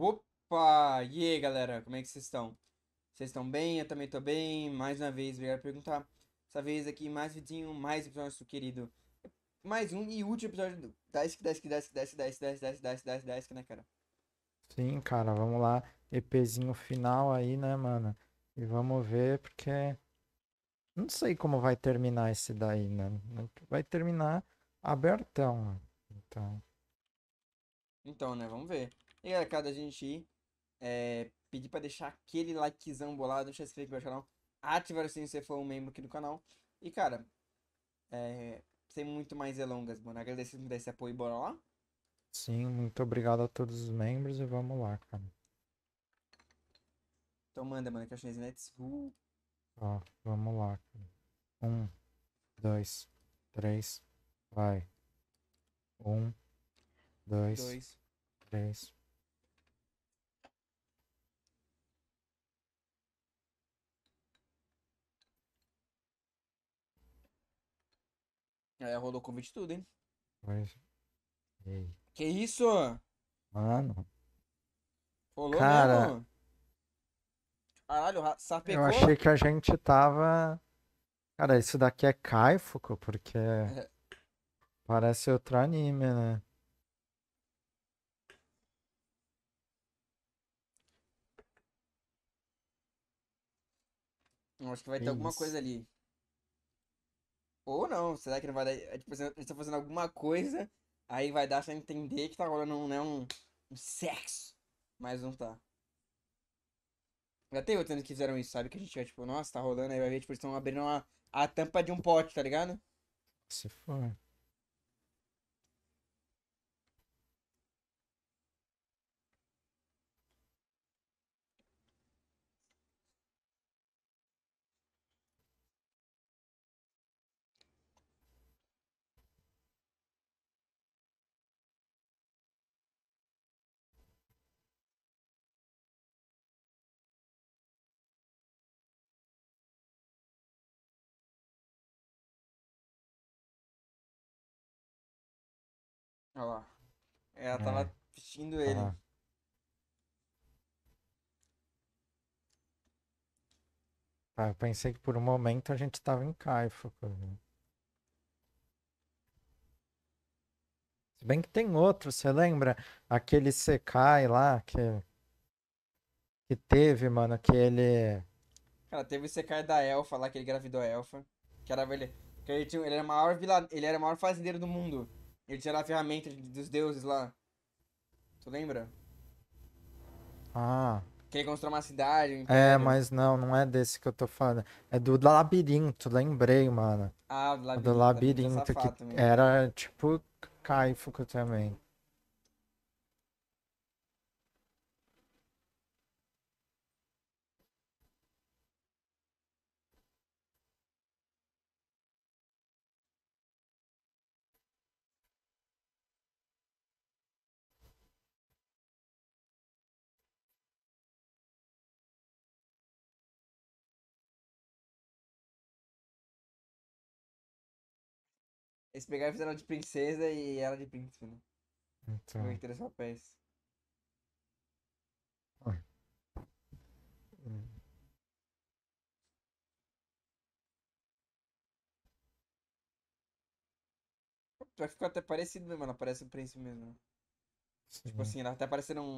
Opa! E aí, galera, como é que vocês estão? Vocês estão bem? Eu também tô bem. Mais uma vez, obrigado por perguntar. Essa vez aqui, mais vidinho, mais episódio do querido. Mais um e último episódio do 10 que 10 que 10 que 10 que 10 que 10 10 10 10 né, cara? Sim, cara, vamos lá. EPzinho final aí, né, mano? E vamos ver, porque. Não sei como vai terminar esse daí, né? Vai terminar abertão. Então. Então, né? Vamos ver. E aí, cara, a gente ir, é, pedir pra deixar aquele likezão bolado, deixar se no meu canal, ativar o sininho se for um membro aqui do canal. E cara, é, sem muito mais delongas, mano, agradecer por esse apoio, bora lá? Sim, muito obrigado a todos os membros e vamos lá, cara. Então manda, mano, que a chinesa nets. Uh. Ó, vamos lá, cara. Um, dois, três, vai. Um, dois, dois. três, É, rolou convite tudo, hein? Mas... Que isso? Mano. Rolou Cara... mesmo? Caralho, sapecou? Eu achei que a gente tava... Cara, isso daqui é Kaifuku, porque... É. Parece outro anime, né? Acho que vai que ter isso? alguma coisa ali. Ou não, será que não vai dar. É, tipo, a assim, fazendo alguma coisa, aí vai dar pra entender que tá rolando um, né, um, um sexo. Mas não tá. Já tem outros que fizeram isso, sabe? Que a gente vai, tipo, nossa, tá rolando, aí vai ver, tipo, eles estão abrindo uma, a tampa de um pote, tá ligado? Se for. Ela é. tava vestindo ele. Ah. eu pensei que por um momento a gente tava em Caifa. Né? Se bem que tem outro, você lembra? Aquele Sekai lá que. Que teve, mano, que ele. Cara, teve o Sekai da Elfa lá, que ele gravidou a Elfa. Que era ele. Que ele, tinha, ele, era maior vila, ele era o maior fazendeiro do mundo. Ele tinha a ferramenta dos deuses lá. Tu lembra? Ah. Que ele uma cidade. Um é, mas não, não é desse que eu tô falando. É do labirinto, lembrei, mano. Ah, do labirinto. Do labirinto, é que mesmo. era tipo Caifuco também. Eles pegaram e fizeram ela de princesa e ela de príncipe, né? Então. Foi três papéis. Vai ficar até parecido mesmo, ela parece um príncipe mesmo. Né? Tipo assim, ela tá parecendo um,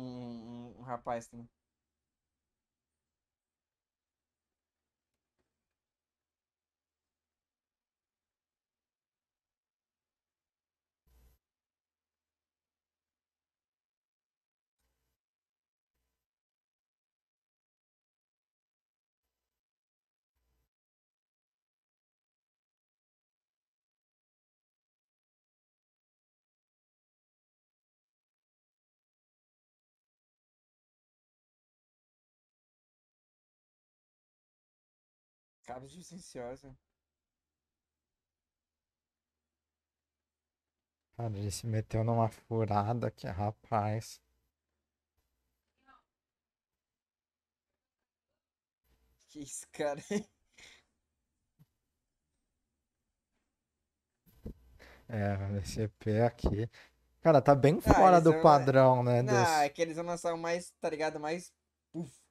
um, um rapaz também. Tá né? Cabos de licenciosa. Cara, ele se meteu numa furada que, rapaz. Que isso, cara? É, esse EP aqui. Cara, tá bem ah, fora ah, do vão... Né? padrão, né? Não, desse... é que eles vão lançar o mais, tá ligado? Mais. Uf,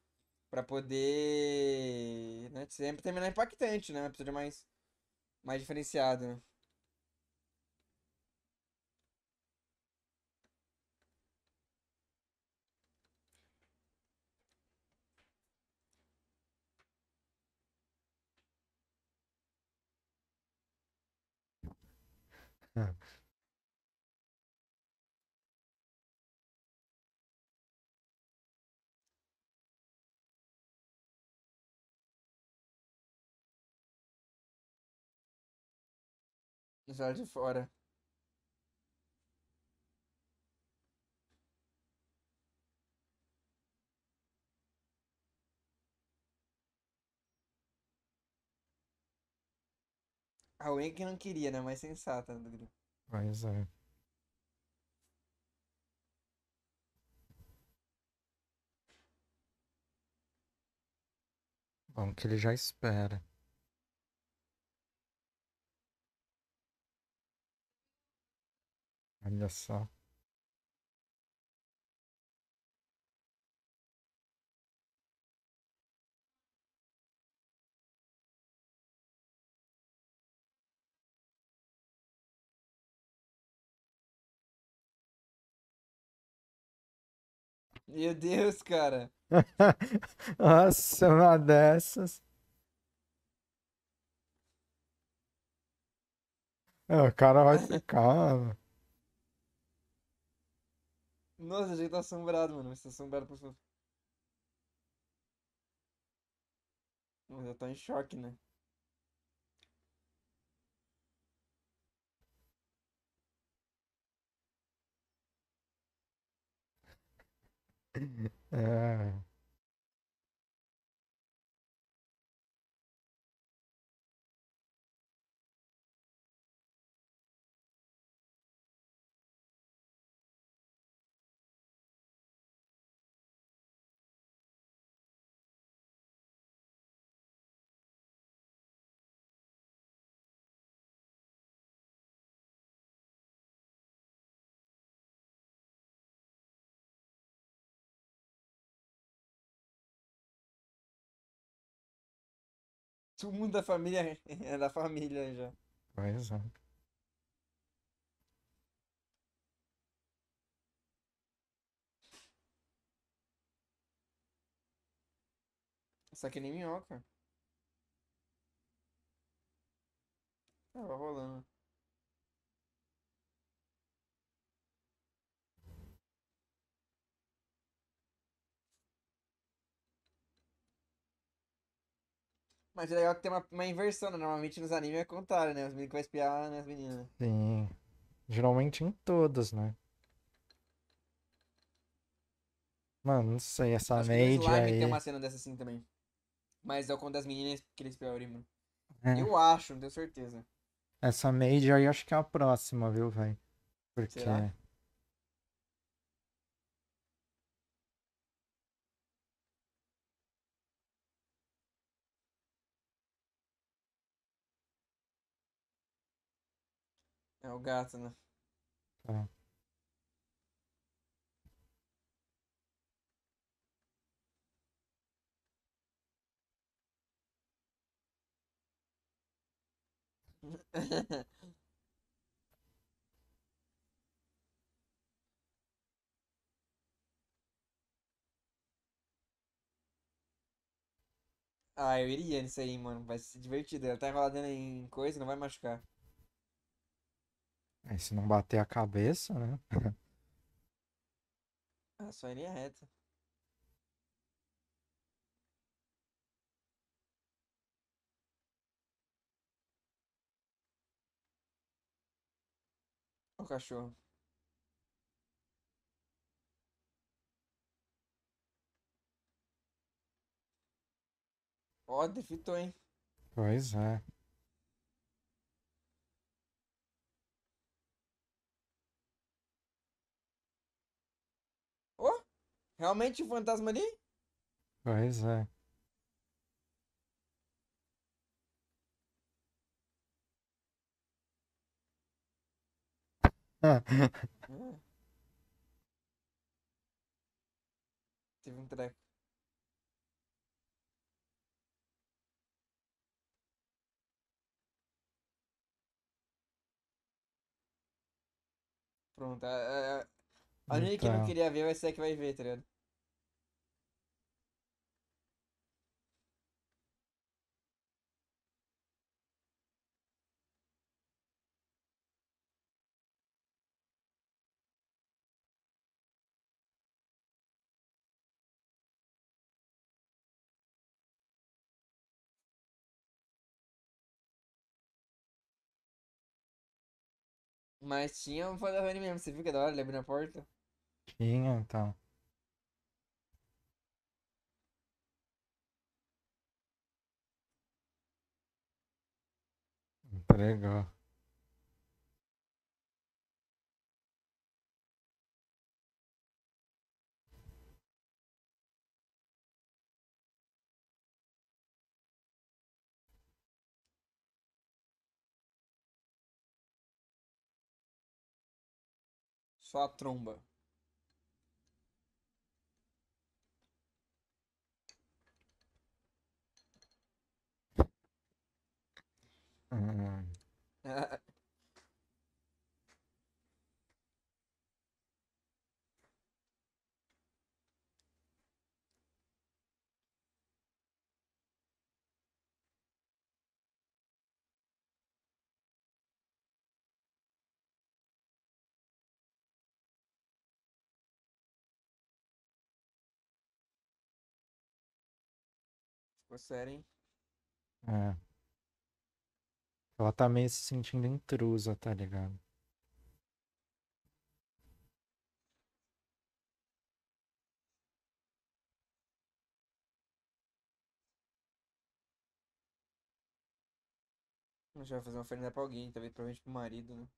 para poder né, sempre terminar impactante, né? Um episódio mais, mais diferenciado, né? Ah. Já de fora. Alguém que não queria, né? Mais sensata né, do grupo. Mas é. Bom, que ele já espera. Olha só. Meu Deus, cara. Nossa, uma dessas. É, o cara vai ficar, nossa, a gente tá assombrado, mano. Está assombrado por favor. Mas eu tô em choque, né? É... Todo mundo da família é da família já. Pois é. Isso aqui é nem minhoca. Tava rolando. Mas é legal que tem uma, uma inversão, né? Normalmente nos animes é contrário, né? Os meninos que vai espiar né? as meninas. Sim. Geralmente em todos, né? Mano, não sei, essa Acho Made que aí... tem uma cena dessa assim também. Mas é o conto as meninas que eles piorem, mano. É. Eu acho, não tenho certeza. Essa Made aí acho que é a próxima, viu, velho? Porque... Será? É o gato, né? ah, eu iria nisso aí, mano. Vai ser divertido. Ela tá rodando em coisa, não vai machucar se não bater a cabeça, né? ah, só em reto. reta. O cachorro. Ó, oh, hein? Pois é. Realmente o fantasma ali? Pois é. Teve um treco. Pronto. A, a, a única que não então. queria ver vai ser a que vai ver, tá ligado? Mas tinha um Fodavan mesmo, você viu que é da hora ele abriu a porta? Tinha, então. Entregou. Só a tromba. Hum. É. Ficou sério, hein? É. Ela tá meio se sentindo intrusa, tá ligado? A gente vai fazer uma oferenda pra alguém, talvez provavelmente pro marido, né?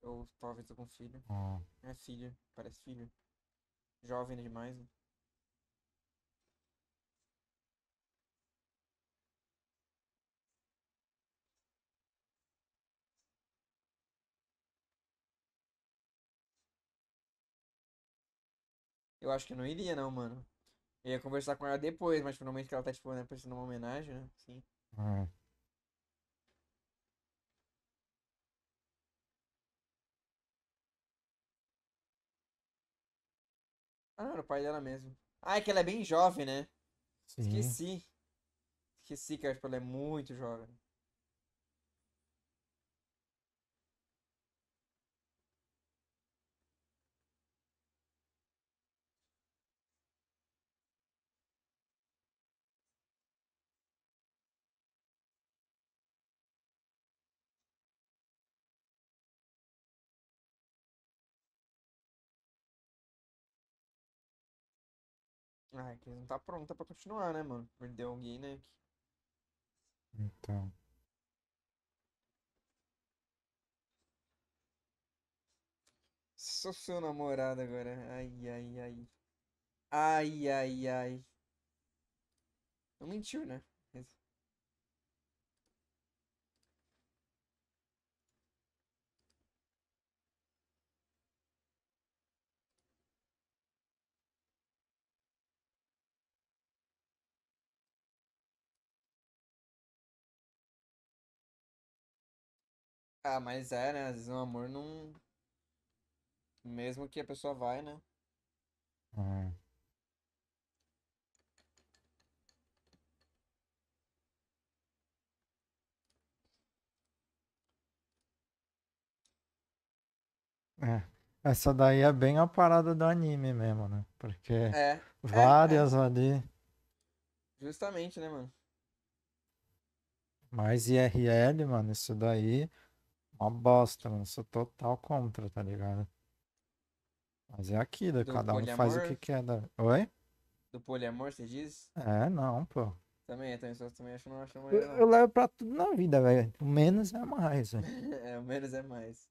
Ou talvez com filho. Oh. É filho, parece filho. Jovem demais, né? Eu acho que não iria, não, mano. Eu ia conversar com ela depois, mas finalmente que ela tá, tipo, né, prestando uma homenagem, né? Sim. Hum. Ah, não, era o pai dela mesmo. Ah, é que ela é bem jovem, né? Sim. Esqueci. Esqueci que eu acho que ela é muito jovem. Ah, é que não tá pronta pra continuar, né, mano? Perdeu alguém, né? Então. Sou seu namorado agora. Ai, ai, ai. Ai, ai, ai. Não mentiu, né? Ah, mas é, né? Às vezes o amor não. Mesmo que a pessoa vai, né? Uhum. É. Essa daí é bem a parada do anime mesmo, né? Porque É, é várias é. ali, justamente, né, mano? mais IRL, mano, isso daí uma bosta, mano. Sou total contra, tá ligado? Mas é aquilo, né? do cada um faz o que quer. Da... Né? Oi? Do poliamor, você diz? É, não, pô. Também, eu também, só, também acho, não acho mais. Eu, eu, levo pra tudo na vida, velho. O menos é mais, velho. é, o menos é mais.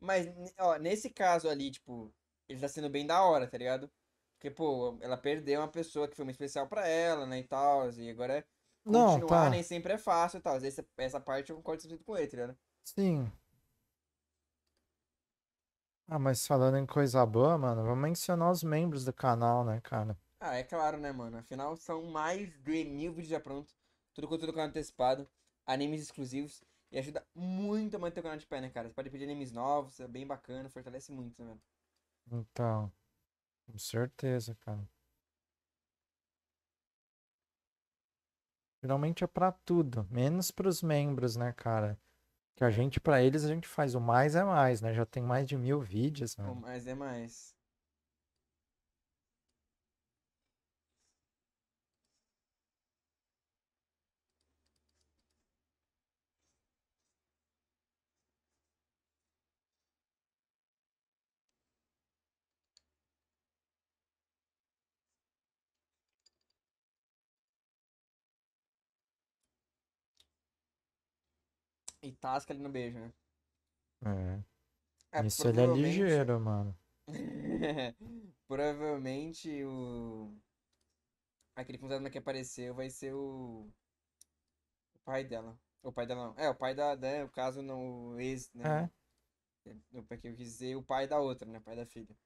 Mas, ó, nesse caso ali, tipo, ele tá sendo bem da hora, tá ligado? Porque, pô, ela perdeu uma pessoa que foi muito especial pra ela, né, e tal, e agora é... Não, Continuar tá. nem sempre é fácil e tal. Essa, essa parte eu concordo sempre com ele, tá ligado? Sim. Ah, mas falando em coisa boa, mano, vamos mencionar os membros do canal, né, cara? Ah, é claro, né, mano? Afinal, são mais de mil vídeos já prontos, tudo conteúdo canal antecipado, animes exclusivos, e ajuda muito a manter o canal de pé, né, cara? Você pode pedir animes novos, é bem bacana, fortalece muito, né, velho? Então, com certeza, cara. Geralmente é pra tudo, menos pros membros, né, cara? Que a gente, para eles, a gente faz o mais é mais, né? Já tem mais de mil vídeos. Né? O mais é mais. E tasca ali no beijo, né? É. é Isso ele é ligeiro, mano. provavelmente o. Aquele funcionário que apareceu vai ser o. O pai dela. O pai dela não. É, o pai da. Né? O caso não. O ex, né? É. é eu, eu quis dizer o pai da outra, né? O pai da filha.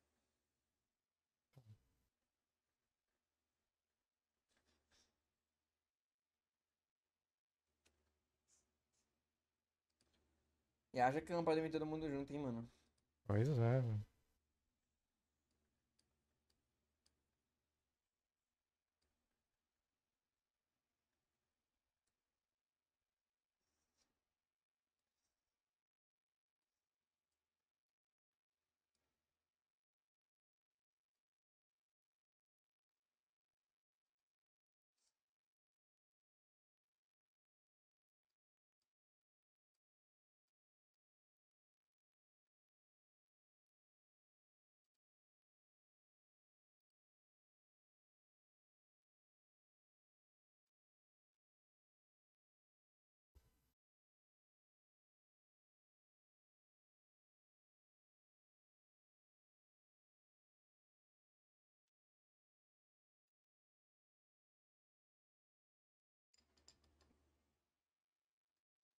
E acha que não pode vir todo mundo junto, hein, mano. Pois é, velho.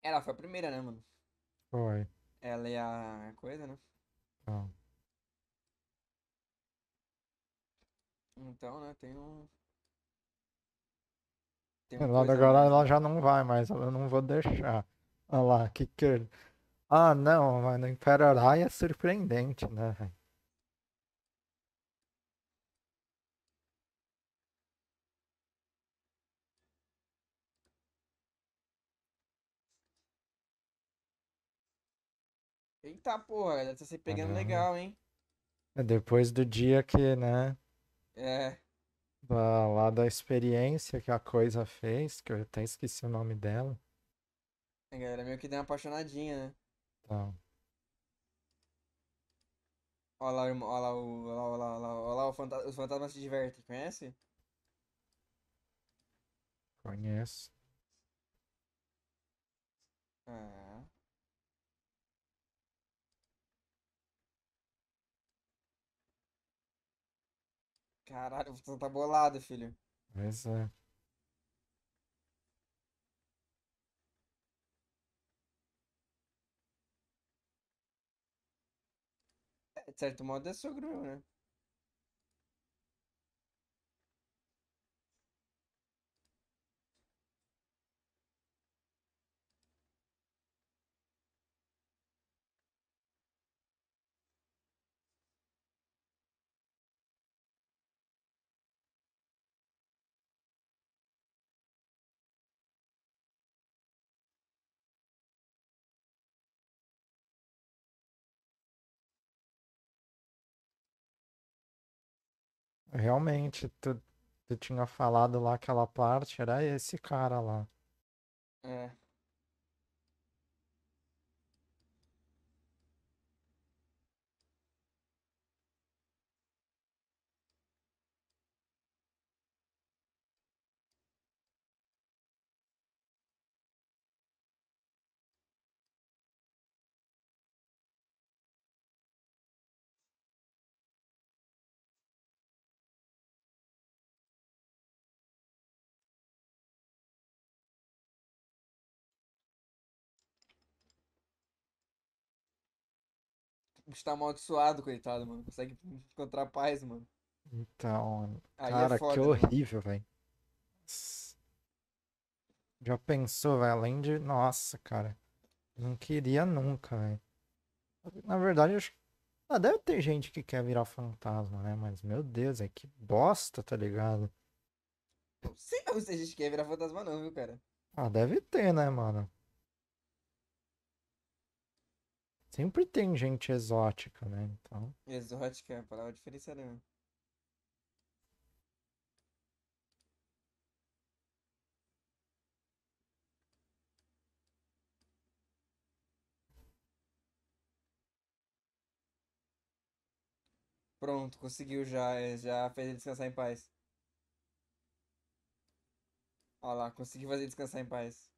Ela foi a primeira, né, mano? Foi. Ela é a coisa, né? Então. Então, né, tem um. Tem agora ela já não vai mais, eu não vou deixar. Olha lá, que que. Ah, não, mano, Imperarai é surpreendente, né? Eita porra, deve estar tá se pegando legal, hein? É depois do dia que, né? É. Da, lá da experiência que a coisa fez, que eu até esqueci o nome dela. A galera, meio que deu uma apaixonadinha, né? Então. Olha lá, olha lá, olha lá, olha lá, olha lá, o fantasma, os fantasmas se divertem, conhece? Conheço. Ah. Caralho, você tá bolado, filho. Pois é. é de certo modo é sogro, né? Realmente, tu, tu tinha falado lá aquela parte, era esse cara lá. É. está tá amaldiçoado, coitado, mano. Consegue encontrar paz, mano. Então, Aí é cara, é foda, que né? horrível, velho. Já pensou, velho? Além de. Nossa, cara. Não queria nunca, velho. Na verdade, acho. Ah, deve ter gente que quer virar fantasma, né? Mas, meu Deus, é que bosta, tá ligado? Não sei se a gente quer virar fantasma, não, viu, cara? Ah, deve ter, né, mano? Sempre tem gente exótica, né? Então... Exótica é a palavra diferenciada mesmo. Pronto, conseguiu já. É, já fez ele descansar em paz. Olha lá, consegui fazer ele descansar em paz.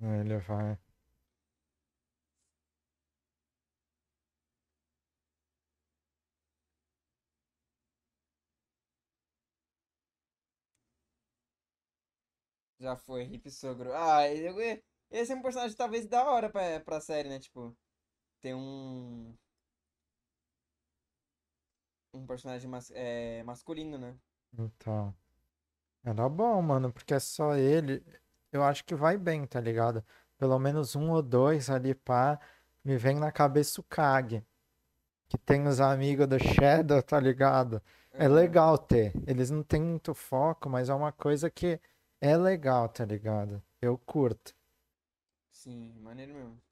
Ele vai. Já foi, Hip Sogro. Ah, ele, esse é um personagem talvez da hora pra, pra série, né? Tipo, tem um. Um personagem mas, é, masculino, né? Então. Era é bom, mano, porque é só ele. Eu acho que vai bem, tá ligado? Pelo menos um ou dois ali, pá. Me vem na cabeça o Kag. Que tem os amigos do Shadow, tá ligado? É legal ter. Eles não têm muito foco, mas é uma coisa que é legal, tá ligado? Eu curto. Sim, maneiro mesmo.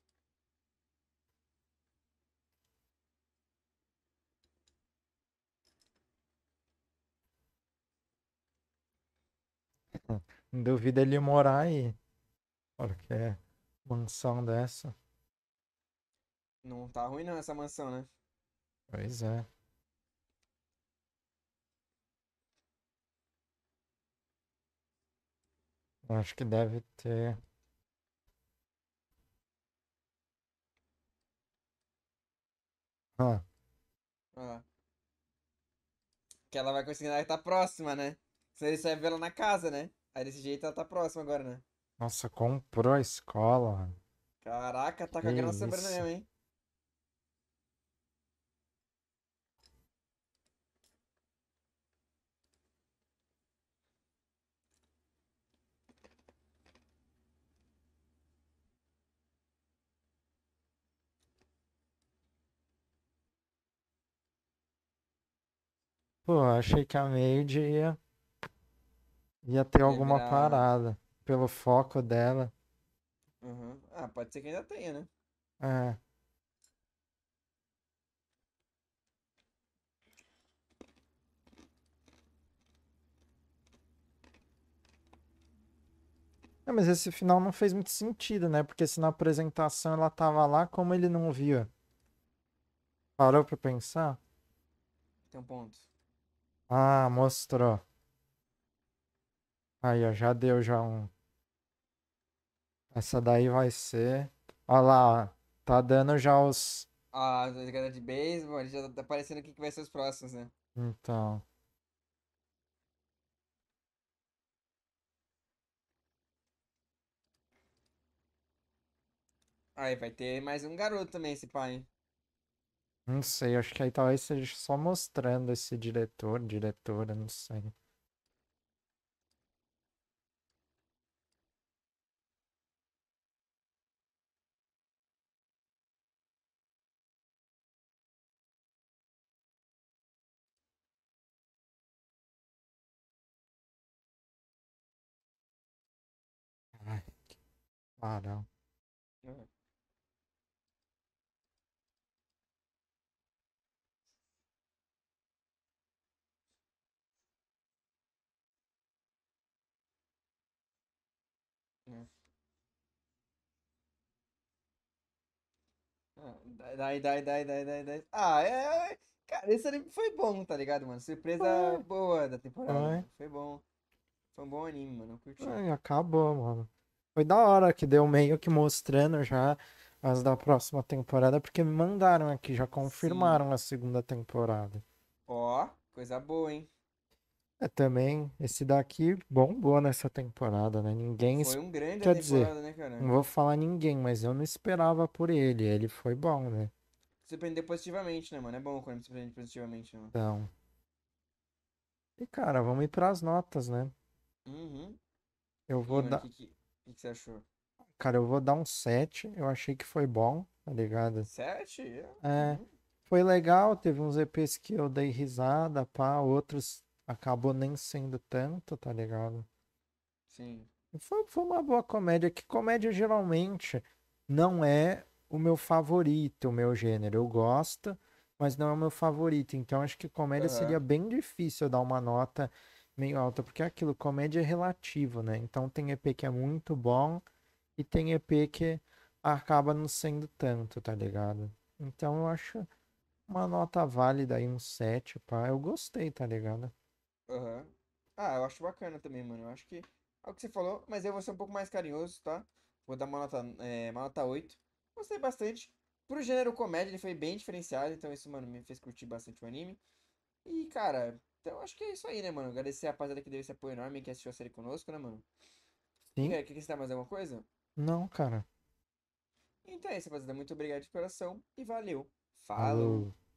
Duvido duvida ele morar aí. Olha que é mansão dessa. Não tá ruim não essa mansão, né? Pois é. Acho que deve ter. Ah. Ó. Que ela vai conseguir, ela tá próxima, né? Se ele vai ver ela na casa, né? Aí desse jeito ela tá próxima agora, né? Nossa, comprou a escola. Caraca, tá que com a grana sobrando mesmo, hein? Pô, achei que a Made ia, ia ter alguma Lembrar. parada pelo foco dela. Uhum. Ah, pode ser que ainda tenha, né? É. É, mas esse final não fez muito sentido, né? Porque se na apresentação ela tava lá, como ele não via? Parou pra pensar? Tem um ponto. Ah, mostrou. Aí, ó, já deu já um. Essa daí vai ser. Olha lá, ó. Tá dando já os. Ah, a jogada de beisebol, já tá aparecendo o que vai ser os próximos, né? Então. Aí vai ter mais um garoto também, esse pai. Não sei, acho que aí talvez seja só mostrando esse diretor, diretora, não sei. Ai, que... Ah, não. Dai, dai, dai, dai, dai, dai. Ah, é. Cara, esse anime foi bom, tá ligado, mano? Surpresa boa da temporada. Foi bom. Foi um bom anime, mano. Eu curti. acabou, mano. Foi da hora que deu meio que mostrando já as da próxima temporada, porque me mandaram aqui, já confirmaram Sim. a segunda temporada. Ó, coisa boa, hein? É, também, esse daqui bombou nessa temporada, né? Ninguém. Foi um grande quer dizer, né, cara? Não vou falar ninguém, mas eu não esperava por ele. Ele foi bom, né? prender positivamente, né, mano? É bom quando prende positivamente, né, Então. E, cara, vamos ir pras notas, né? Uhum. Eu vou dar. O que, que, que, você achou? Cara, eu vou dar um 7. Eu achei que foi bom, tá ligado? 7? É. Uhum. Foi legal, teve uns EPs que eu dei risada, pá, outros acabou nem sendo tanto, tá ligado? Sim. Foi, foi uma boa comédia, que comédia geralmente não é o meu favorito, o meu gênero. Eu gosto, mas não é o meu favorito. Então acho que comédia uhum. seria bem difícil dar uma nota meio alta, porque é aquilo, comédia é relativo, né? Então tem EP que é muito bom e tem EP que acaba não sendo tanto, tá ligado? Então eu acho uma nota válida aí, um 7, pá. Eu gostei, tá ligado? Aham. Ah, eu acho bacana também, mano. Eu acho que é o que você falou, mas eu vou ser um pouco mais carinhoso, tá? Vou dar uma nota, é, uma nota 8. Gostei bastante. Pro gênero comédia, ele foi bem diferenciado, então isso, mano, me fez curtir bastante o anime. E, cara, então acho que é isso aí, né, mano? Agradecer a rapaziada que deu esse apoio enorme, que assistiu a série conosco, né, mano? Sim. Quer, você acrescentar mais alguma coisa? Não, cara. Então é isso, rapaziada. Muito obrigado de coração e valeu. Falou. Falou.